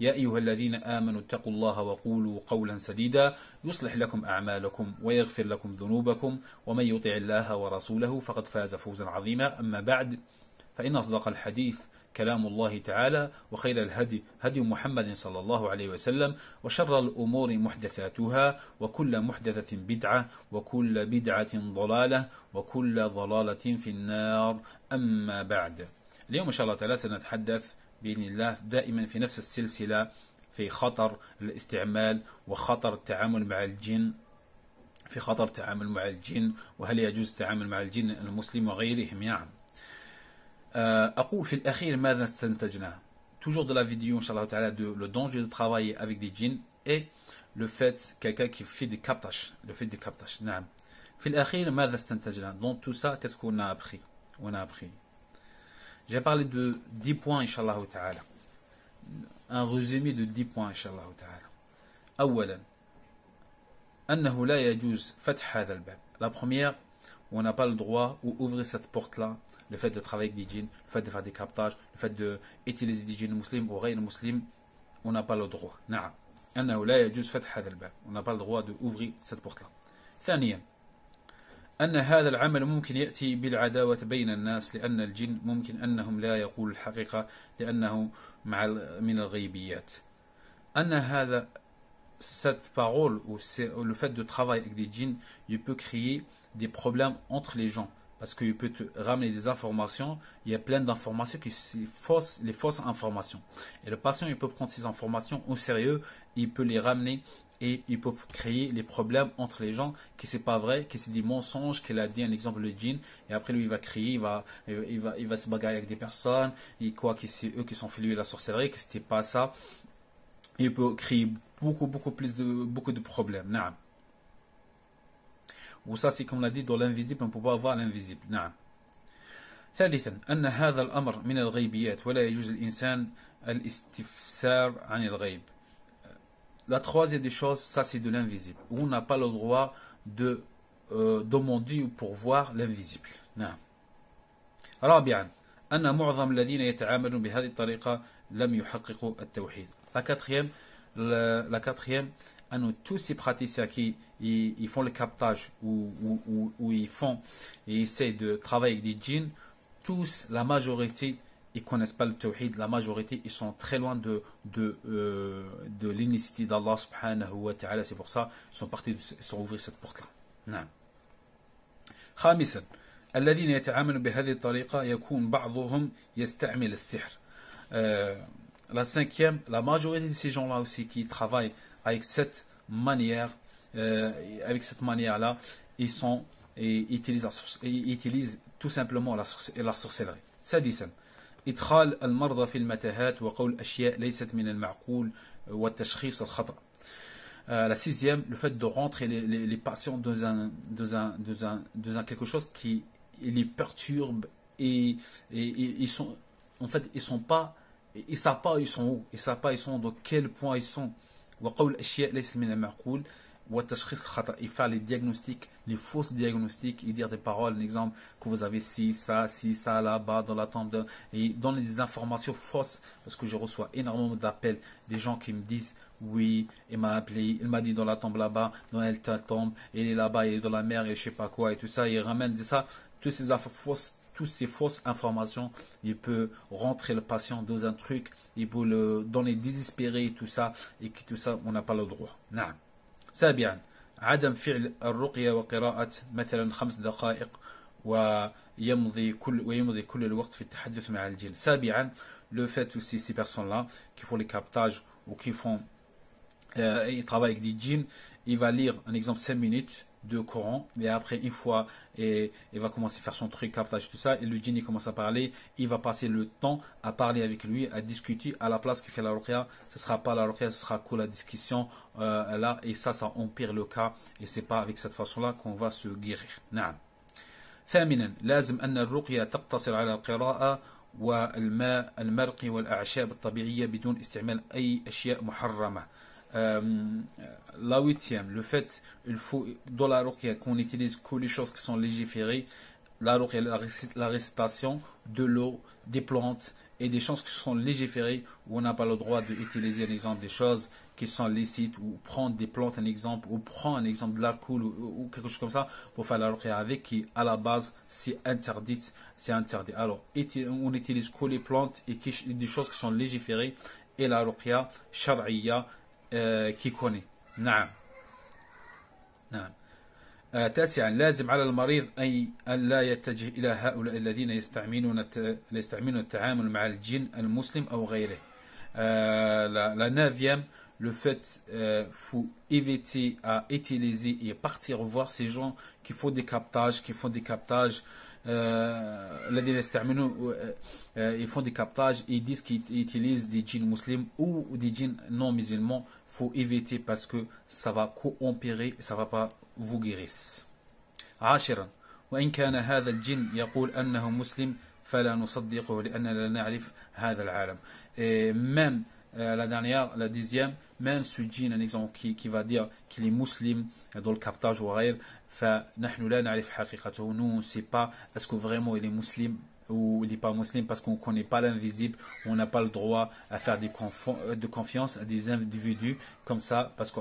يا أيها الذين آمنوا اتقوا الله وقولوا قولا سديدا يصلح لكم أعمالكم ويغفر لكم ذنوبكم ومن يطع الله ورسوله فقد فاز فوزا عظيما أما بعد فإن أصدق الحديث كلام الله تعالى وخير الهدي هدي محمد صلى الله عليه وسلم وشر الأمور محدثاتها وكل محدثة بدعة وكل بدعة ضلالة وكل ضلالة في النار أما بعد اليوم إن شاء الله تعالى سنتحدث باذن الله دائما في نفس السلسله في خطر الاستعمال وخطر التعامل مع الجن في خطر التعامل مع الجن وهل يجوز التعامل مع الجن المسلم وغيرهم نعم آه، اقول في الاخير ماذا استنتجنا توجور دو لا فيديو ان شاء الله تعالى دو لو دونجي دو ترافاي افيك دي جين اي لو فات كاكا كي في دي كابتاش لو في دي كابتاش نعم في الاخير ماذا استنتجنا دون تو سا كاسكو نابخي ونابخي J'ai parlé de 10 points, Inch'Allah Ta'ala. Un résumé de 10 points, Inch'Allah Ta'ala. La première, on n'a pas le droit ou ouvrir cette porte-là, le fait de travailler avec des djinns, le fait de faire des captages, le fait d'utiliser des djinns musulmans ou rien musulmans, on n'a pas le droit. On n'a pas le droit d'ouvrir cette porte-là. ثانيا أن هذا العمل ممكن يأتي بالعداوة بين الناس لأن الجن ممكن أنهم لا يقول الحقيقة لأنه مع من الغيبيات أن هذا cette parole ou le fait de travailler avec des djinns il peut créer des problèmes entre les gens parce qu'il peut te ramener des informations. Il y a plein d'informations qui sont fausses, les fausses informations. Et le patient, il peut prendre ces informations au sérieux, il peut les ramener et il peut créer les problèmes entre les gens qui c'est pas vrai, qui c'est des mensonges, qu'il a dit un exemple le jean et après lui il va crier, il va, euh, il va, il va se bagarrer avec des personnes, il quoi que c'est eux qui sont filés la sorcellerie, que c'était pas ça. Il peut créer beaucoup, beaucoup plus de, beaucoup de problèmes. Non. وسا سي كوم لدي دو لانفيزيبل بو بوبا فوا لانفيزيبل نعم ثالثا أن هذا الأمر من الغيبيات ولا يجوز الإنسان الاستفسار عن الغيب لا troisième دي شوز ça c'est de l'invisible. On n'a pas le droit de euh, demander ou pourvoir l'invisible. نعم. رابعا أن معظم الذين يتعاملون بهذه الطريقة لم يحققوا التوحيد. لا quatrième, لا la nous tous ces praticiens qui ils, font le captage ou, ou, ou, ils font et essaient de travailler avec des djinns, tous, la majorité, ils connaissent pas le tawhid, la majorité, ils sont très loin de, de, euh, de l'unicité d'Allah subhanahu wa ta'ala. C'est pour ça qu'ils sont partis de sont ouvrir cette porte-là. الذين يتعاملون بهذه la cinquième, la majorité de ces gens-là aussi qui travaillent avec cette manière, euh, avec cette manière-là, ils sont et utilisent, la source, et utilisent tout simplement la, source, la sorcellerie. سادسا إدخال المرضى في المتاهات وقول أشياء ليست من المعقول والتشخيص الخطأ. Euh, la sixième, le fait de rentrer les, les, les patients dans un, dans un, dans un, dans un quelque chose qui les perturbe et, et, ils sont en fait ils sont pas ils savent pas ils sont où ils savent pas ils sont dans quel point ils sont il fait les diagnostics les fausses diagnostics il dire des paroles un exemple que vous avez ci ça si ça là bas dans la tombe et il donne des informations fausses parce que je reçois énormément d'appels des gens qui me disent oui il m'a appelé il m'a dit dans la tombe là bas dans elle tombe il est là bas il est dans la mer et je sais pas quoi et tout ça il ramène de ça toutes ces fausses toutes ces fausses informations. Il peut rentrer le patient dans un truc, il peut le donner désespéré tout ça, et que tout ça, on n'a pas le droit. نعم. سابعا عدم فعل الرقية وقراءة مثلا خمس دقائق ويمضي كل ويمضي كل الوقت في التحدث مع الجن. سابعا le fait aussi ces personnes-là qui font les captages ou qui font euh, il travaille avec des djinns, il va lire un exemple 5 minutes de Coran, mais après une fois, et, il va commencer à faire son truc, captage, tout ça, et le djinn il commence à parler, il va passer le temps à parler avec lui, à discuter, à la place qu'il fait la ruqya, ce ne sera pas la ruqya, ce sera que la discussion euh, là, et ça, ça empire le cas, et c'est pas avec cette façon-là qu'on va se guérir. لازم أن الرقية تقتصر على القراءة الطبيعية بدون استعمال أي أشياء محرمة euh, euh, la huitième, le fait, il faut, dans la qu'on utilise que les choses qui sont légiférées, la la récitation de l'eau, des plantes et des choses qui sont légiférées, où on n'a pas le droit d'utiliser, exemple, des choses qui sont licites, ou prendre des plantes, un exemple, ou prendre un exemple de l'alcool ou, quelque chose comme ça pour faire la ruqya avec, qui à la base, c'est interdit, c'est interdit. Alors, on utilise que les plantes et des choses qui sont légiférées, et la ruqya charia آه، كيكوني نعم نعم آه، تاسعا لازم على المريض أي أن لا يتجه إلى هؤلاء الذين يستعملون يستعملون التعامل مع الجن المسلم أو غيره آه، لا نافيام le fait euh, faut éviter à utiliser et partir voir ces gens qui font des captages qui font des captages euh, euh, euh, ils font des captages ils disent qu'ils utilisent des djinns musulmans ou des djinns non musulmans faut éviter parce que ça va et ça va pas vous guérir عاشرا وإن كان هذا الجن يقول أنه مسلم فلا نصدقه لأننا لا نعرف هذا العالم même euh, la dernière, la dixième, même Sujin, un exemple, qui, va dire qu'il est musulman euh, dans le captage ou ailleurs, nous on ne sait pas est-ce que vraiment il est musulman ou il n'est pas musulman parce qu'on ne connaît pas l'invisible, on n'a pas le droit à faire euh, de confiance à des individus comme ça parce que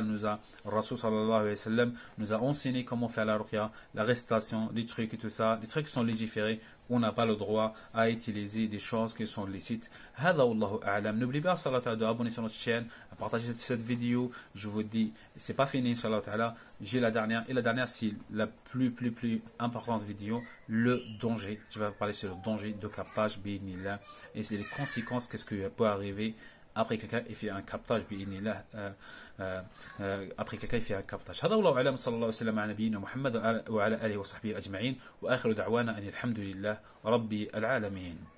nous a, Rasul sallallahu alayhi wa nous a enseigné comment faire la ruqya, L'arrestation, les trucs et tout ça, les trucs qui sont légiférés on n'a pas le droit à utiliser des choses qui sont licites. N'oubliez pas, de abonner sur notre chaîne, à partager cette vidéo. Je vous dis, c'est pas fini, Inch'Allah J'ai la dernière, et la dernière, c'est la plus, plus, plus importante vidéo, le danger. Je vais parler sur le danger de captage, et c'est les conséquences, qu'est-ce qui peut arriver ابقي quelqu'un في ان كابتاج باذن الله ابقي quelqu'un في ان كابتاج هذا والله اعلم صلى الله وسلم على نبينا محمد وعلى اله وصحبه اجمعين واخر دعوانا ان الحمد لله رب العالمين